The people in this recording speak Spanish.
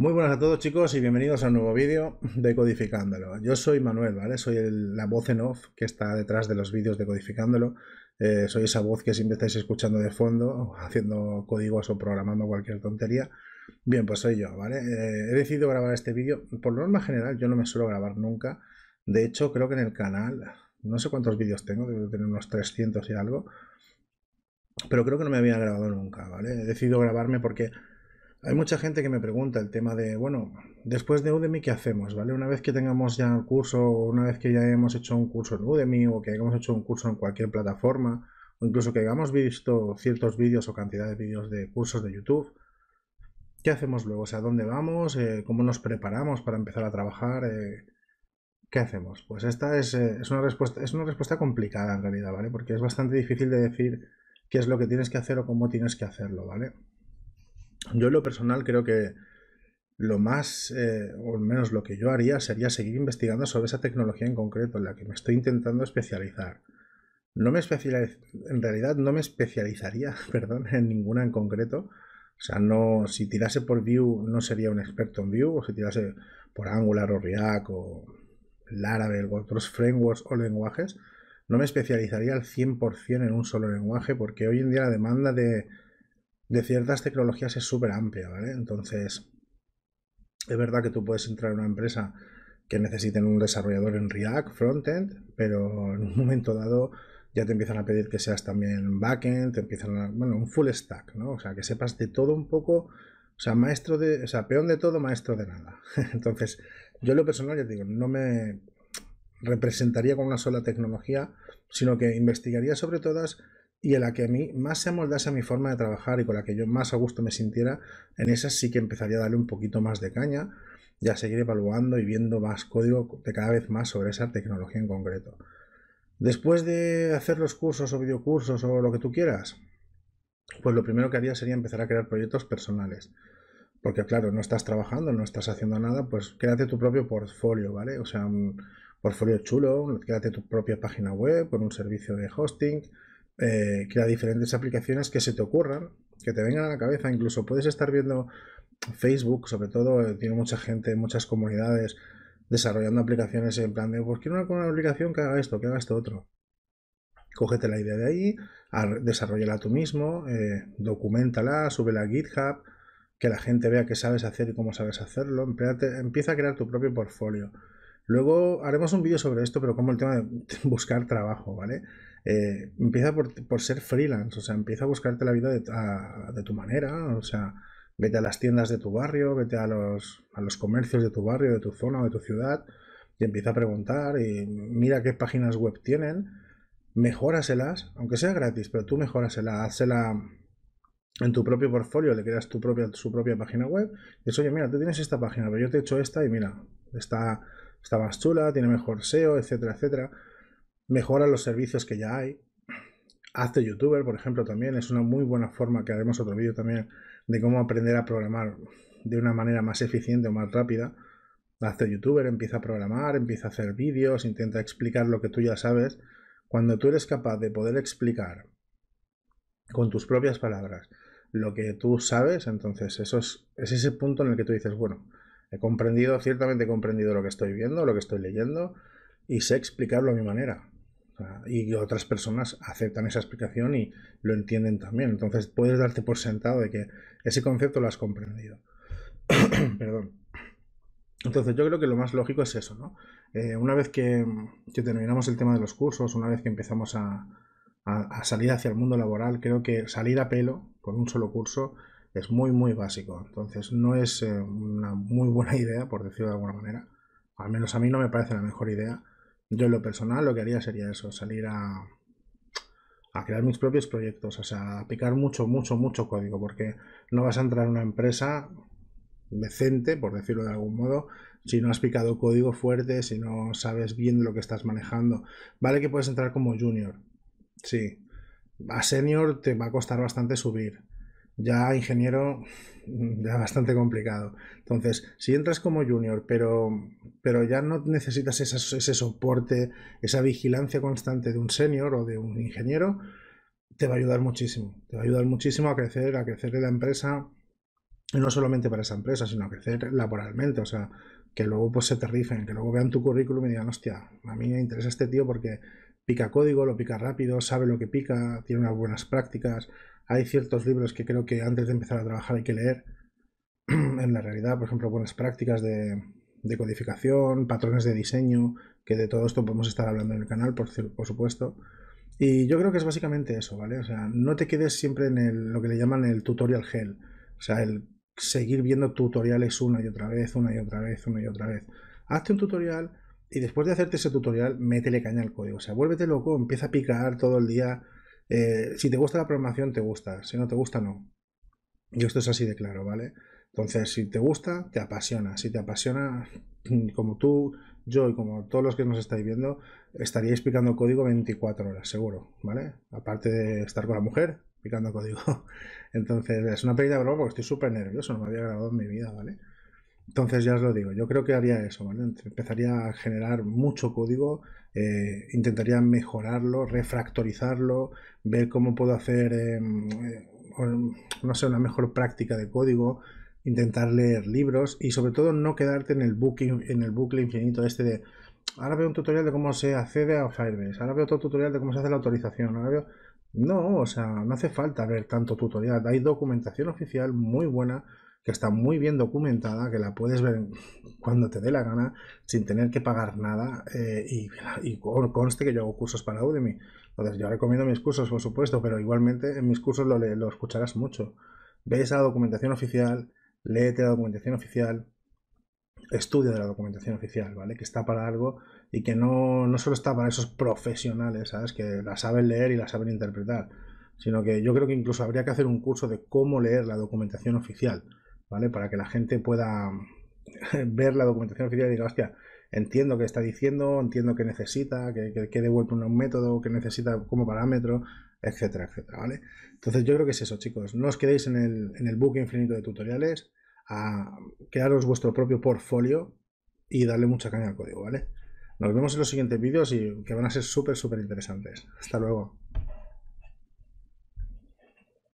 Muy buenas a todos chicos y bienvenidos a un nuevo vídeo de Codificándolo. Yo soy Manuel, ¿vale? Soy la voz en off que está detrás de los vídeos de Codificándolo. Eh, soy esa voz que siempre estáis escuchando de fondo, haciendo códigos o programando cualquier tontería. Bien, pues soy yo, ¿vale? Eh, he decidido grabar este vídeo. Por norma general yo no me suelo grabar nunca. De hecho, creo que en el canal, no sé cuántos vídeos tengo, debo tener unos 300 y algo. Pero creo que no me había grabado nunca, ¿vale? He decidido grabarme porque hay mucha gente que me pregunta el tema de, bueno, después de Udemy, ¿qué hacemos? ¿Vale? Una vez que tengamos ya el curso, o una vez que ya hemos hecho un curso en Udemy o que hayamos hecho un curso en cualquier plataforma, o incluso que hayamos visto ciertos vídeos o cantidad de vídeos de cursos de YouTube, ¿qué hacemos luego? O sea, ¿dónde vamos? Eh, ¿Cómo nos preparamos para empezar a trabajar? Eh, ¿Qué hacemos? Pues esta eh, es, una respuesta, es una respuesta complicada en realidad, ¿vale? Porque es bastante difícil de decir qué es lo que tienes que hacer o cómo tienes que hacerlo, ¿vale? Yo en lo personal creo que lo más, eh, o al menos lo que yo haría, sería seguir investigando sobre esa tecnología en concreto en la que me estoy intentando especializar. No me especializ en realidad no me especializaría, perdón, en ninguna en concreto. O sea, no, si tirase por Vue no sería un experto en Vue, o si tirase por Angular o React o Laravel o otros frameworks o lenguajes, no me especializaría al 100% en un solo lenguaje porque hoy en día la demanda de, de ciertas tecnologías es súper amplia, ¿vale? Entonces, es verdad que tú puedes entrar en una empresa que necesiten un desarrollador en React, frontend, pero en un momento dado ya te empiezan a pedir que seas también backend, te empiezan a, bueno, un full stack, ¿no? O sea, que sepas de todo un poco, o sea, maestro de, o sea, peón de todo, maestro de nada. Entonces, yo lo personal ya digo, no me representaría con una sola tecnología, sino que investigaría sobre todas y en la que a mí más se amoldase a mi forma de trabajar y con la que yo más a gusto me sintiera, en esa sí que empezaría a darle un poquito más de caña y a seguir evaluando y viendo más código de cada vez más sobre esa tecnología en concreto. Después de hacer los cursos o videocursos o lo que tú quieras, pues lo primero que haría sería empezar a crear proyectos personales. Porque claro, no estás trabajando, no estás haciendo nada, pues créate tu propio portfolio, ¿vale? O sea, un portfolio chulo, créate tu propia página web con un servicio de hosting, eh, crea diferentes aplicaciones que se te ocurran, que te vengan a la cabeza. Incluso puedes estar viendo Facebook, sobre todo, eh, tiene mucha gente, muchas comunidades desarrollando aplicaciones en plan de, pues quiero una, una aplicación que haga esto, que haga esto otro. Cógete la idea de ahí, desarrollala tú mismo, eh, documentala, súbela a GitHub, que la gente vea qué sabes hacer y cómo sabes hacerlo. empieza a crear tu propio portfolio. Luego haremos un vídeo sobre esto, pero como el tema de buscar trabajo, ¿vale? Eh, empieza por, ser freelance, o sea, empieza a buscarte la vida de, tu manera, o sea, vete a las tiendas de tu barrio, vete a los, a los comercios de tu barrio, de tu zona o de tu ciudad, y empieza a preguntar y mira qué páginas web tienen, mejóraselas, aunque sea gratis, pero tú mejórasela, házela en tu propio portfolio, le creas tu propia, su propia página web, y dices, oye, mira, tú tienes esta página, pero yo te he hecho esta y mira, está está más chula, tiene mejor SEO, etcétera, etcétera. Mejora los servicios que ya hay. Hazte youtuber, por ejemplo, también es una muy buena forma, que haremos otro vídeo también, de cómo aprender a programar de una manera más eficiente o más rápida. Hazte youtuber, empieza a programar, empieza a hacer vídeos, intenta explicar lo que tú ya sabes. Cuando tú eres capaz de poder explicar con tus propias palabras lo que tú sabes, entonces eso es, es ese punto en el que tú dices, bueno, He comprendido, ciertamente he comprendido lo que estoy viendo, lo que estoy leyendo y sé explicarlo a mi manera. y otras personas aceptan esa explicación y lo entienden también. Entonces puedes darte por sentado de que ese concepto lo has comprendido. Perdón. Entonces yo creo que lo más lógico es eso, ¿no? Eh, una vez que, terminamos el tema de los cursos, una vez que empezamos a salir hacia el mundo laboral, creo que salir a pelo con un solo curso es muy muy básico. Entonces no es eh, una muy buena idea, por decirlo de alguna manera. Al menos a mí no me parece la mejor idea. Yo en lo personal lo que haría sería eso, salir a, a crear mis propios proyectos, o sea, picar mucho, mucho, mucho código, porque no vas a entrar en una empresa decente, por decirlo de algún modo, si no has picado código fuerte, si no sabes bien lo que estás manejando. Vale que puedes entrar como junior, sí. A senior te va a costar bastante subir, ya ingeniero mm, ya bastante complicado. Entonces, si entras como junior, pero, pero ya no necesitas ese soporte, esa vigilancia constante de un senior o de un ingeniero, te va a ayudar muchísimo. Te va a ayudar muchísimo a crecer, a crecer en la empresa, no solamente para esa empresa, sino a crecer laboralmente. O sea, que luego pues se te rifen, que luego vean tu currículum y digan, hostia, a mí me interesa este tío porque pica código, lo pica rápido, sabe lo que pica, tiene unas buenas prácticas, hay ciertos libros que creo que antes de empezar a trabajar hay que leer en la realidad, por ejemplo, buenas prácticas de, codificación, patrones de diseño, que de todo esto podemos estar hablando en el canal, por, supuesto. Y yo creo que es básicamente eso, ¿vale? O sea, no te quedes siempre en lo que le llaman el tutorial gel. O sea, el seguir viendo tutoriales una y otra vez, una y otra vez, una y otra vez. Hazte un tutorial y después de hacerte ese tutorial, métele caña al código. O sea, vuélvete loco, empieza a picar todo el día eh, si te gusta la programación, te gusta. Si no te gusta, no. Y esto es así de claro, ¿vale? Entonces, si te gusta, te apasiona. Si te apasiona, mm, como tú, yo y como todos los que nos estáis viendo, estaría explicando código 24 horas, seguro, ¿vale? Aparte de estar con la mujer, picando código. Entonces, es una de broma porque estoy súper nervioso, no me había grabado en mi vida, ¿vale? Entonces, ya os lo digo, yo creo que haría eso, ¿vale? Empezaría a generar mucho código eh, intentaría mejorarlo, refractorizarlo, ver cómo puedo hacer, em, eh, no sé, una mejor práctica de código, intentar leer libros y sobre todo no quedarte en el, en el bucle infinito este de ahora veo un tutorial de cómo se accede a Firebase, ahora veo otro tutorial de cómo se hace la autorización, No, o sea, no hace falta ver tanto tutorial, hay documentación oficial muy buena que está muy bien documentada, que la puedes ver cuando te dé la gana, sin tener que pagar nada. Eh, y, conste que yo hago cursos para Udemy. Entonces, yo recomiendo mis cursos, por supuesto, pero igualmente en mis cursos lo, escucharás mucho. ve esa la documentación oficial, léete la documentación oficial, estudia de la documentación oficial, ¿vale? Que está para algo y que no, no solo está para esos profesionales, ¿sabes? Que la saben leer y la saben interpretar, sino que yo creo que incluso habría que hacer un curso de cómo leer la documentación oficial ¿vale? Para que la gente pueda ver la documentación oficial y diga, hostia, entiendo que está diciendo, entiendo que necesita, que, que, devuelve un método, que necesita como parámetro, etcétera, etcétera, ¿vale? Entonces yo creo que es eso, chicos. No os quedéis en el, en el buque infinito de tutoriales, a crearos vuestro propio portfolio y darle mucha caña al código, ¿vale? Nos vemos en los siguientes vídeos y que van a ser súper, súper interesantes. Hasta luego.